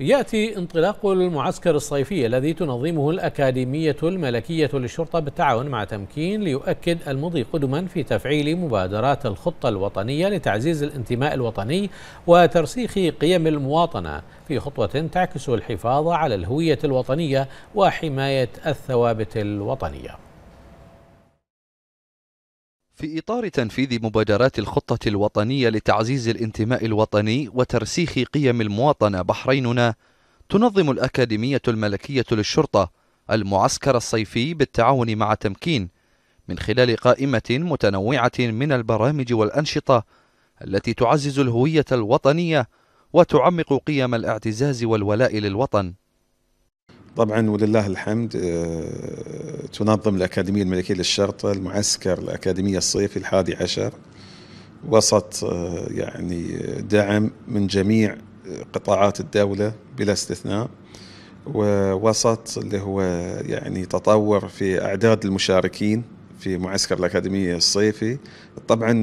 يأتي انطلاق المعسكر الصيفي الذي تنظمه الأكاديمية الملكية للشرطة بالتعاون مع تمكين ليؤكد المضي قدما في تفعيل مبادرات الخطة الوطنية لتعزيز الانتماء الوطني وترسيخ قيم المواطنة في خطوة تعكس الحفاظ على الهوية الوطنية وحماية الثوابت الوطنية في إطار تنفيذ مبادرات الخطة الوطنية لتعزيز الانتماء الوطني وترسيخ قيم المواطنة بحريننا تنظم الأكاديمية الملكية للشرطة المعسكر الصيفي بالتعاون مع تمكين من خلال قائمة متنوعة من البرامج والأنشطة التي تعزز الهوية الوطنية وتعمق قيم الاعتزاز والولاء للوطن طبعا ولله الحمد آه، تنظم الأكاديمية الملكية للشرطة المعسكر الأكاديمية الصيفي الحادي عشر وسط آه، يعني دعم من جميع آه، قطاعات الدولة بلا استثناء ووسط اللي هو يعني تطور في أعداد المشاركين في معسكر الأكاديمية الصيفي طبعا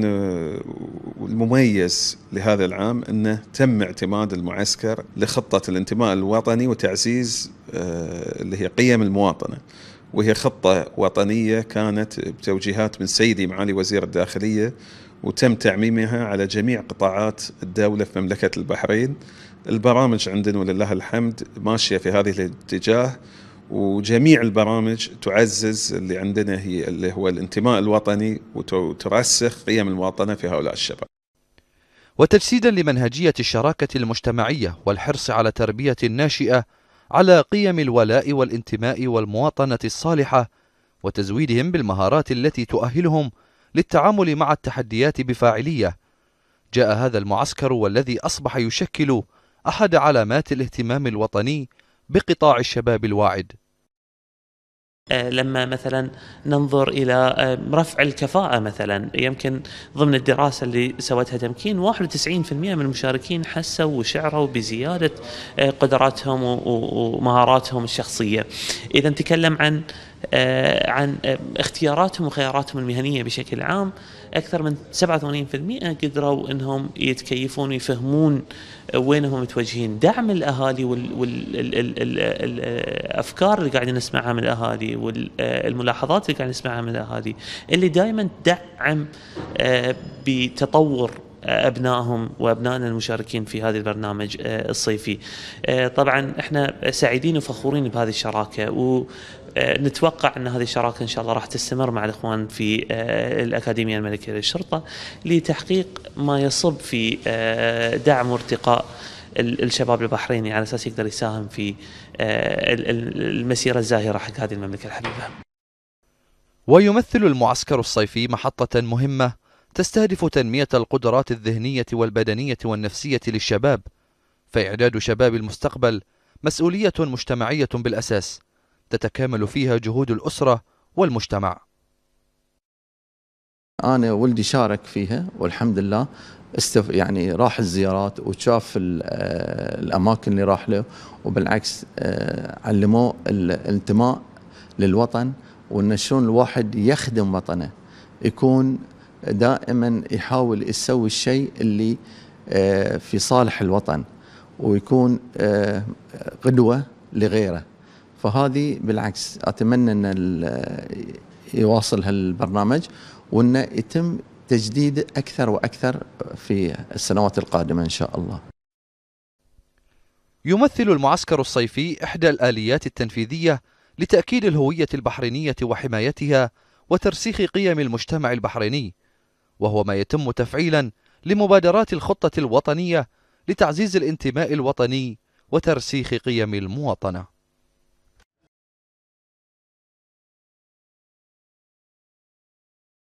المميز لهذا العام أنه تم اعتماد المعسكر لخطة الانتماء الوطني وتعزيز آه، اللي هي قيم المواطنه وهي خطه وطنيه كانت بتوجيهات من سيدي معالي وزير الداخليه وتم تعميمها على جميع قطاعات الدوله في مملكه البحرين البرامج عندنا ولله الحمد ماشيه في هذه الاتجاه وجميع البرامج تعزز اللي عندنا هي اللي هو الانتماء الوطني وترسخ قيم المواطنه في هؤلاء الشباب. وتجسيدا لمنهجيه الشراكه المجتمعيه والحرص على تربيه الناشئه على قيم الولاء والانتماء والمواطنة الصالحة وتزويدهم بالمهارات التي تؤهلهم للتعامل مع التحديات بفاعلية جاء هذا المعسكر والذي أصبح يشكل أحد علامات الاهتمام الوطني بقطاع الشباب الواعد آه، لما مثلا ننظر الى آه، رفع الكفاءه مثلا يمكن ضمن الدراسه اللي سوتها تمكين 91% من المشاركين حسوا وشعروا بزياده آه، قدراتهم ومهاراتهم الشخصيه. اذا نتكلم عن آه، عن اختياراتهم وخياراتهم المهنيه بشكل عام اكثر من 87% قدروا انهم يتكيفون ويفهمون وين هم متوجهين، دعم الاهالي والافكار اللي قاعدين نسمعها من الاهالي والملاحظات آه، اللي قاعدين نسمعها من الاهالي اللي دائما تدعم آه، بتطور ابنائهم وابنائنا المشاركين في هذا البرنامج آه، الصيفي. آه، طبعا احنا سعيدين وفخورين بهذه الشراكه و آه، نتوقع ان هذه الشراكه ان شاء الله راح تستمر مع الاخوان في الاكاديميه الملكيه للشرطه لتحقيق ما يصب في دعم وارتقاء الشباب البحريني على اساس يقدر يساهم في المسيره الزاهره حق هذه المملكه الحبيبه. ويمثل المعسكر الصيفي محطه مهمه تستهدف تنمية القدرات الذهنية والبدنية والنفسية للشباب فإعداد شباب المستقبل مسؤولية مجتمعية بالأساس تتكامل فيها جهود الأسرة والمجتمع أنا ولدي شارك فيها والحمد لله استف يعني راح الزيارات وشاف آه، الأماكن اللي راح له وبالعكس آه، علموه الانتماء للوطن وأن شلون الواحد يخدم وطنه يكون دائما يحاول يسوي الشيء اللي آه، في صالح الوطن ويكون آه، قدوة لغيره فهذه بالعكس أتمنى أن آه، يواصل هالبرنامج وأنه يتم تجديد أكثر وأكثر في السنوات القادمة إن شاء الله يمثل المعسكر الصيفي إحدى الآليات التنفيذية لتأكيد الهوية البحرينية وحمايتها وترسيخ قيم المجتمع البحريني وهو ما يتم تفعيلا لمبادرات الخطة الوطنية لتعزيز الانتماء الوطني وترسيخ قيم المواطنة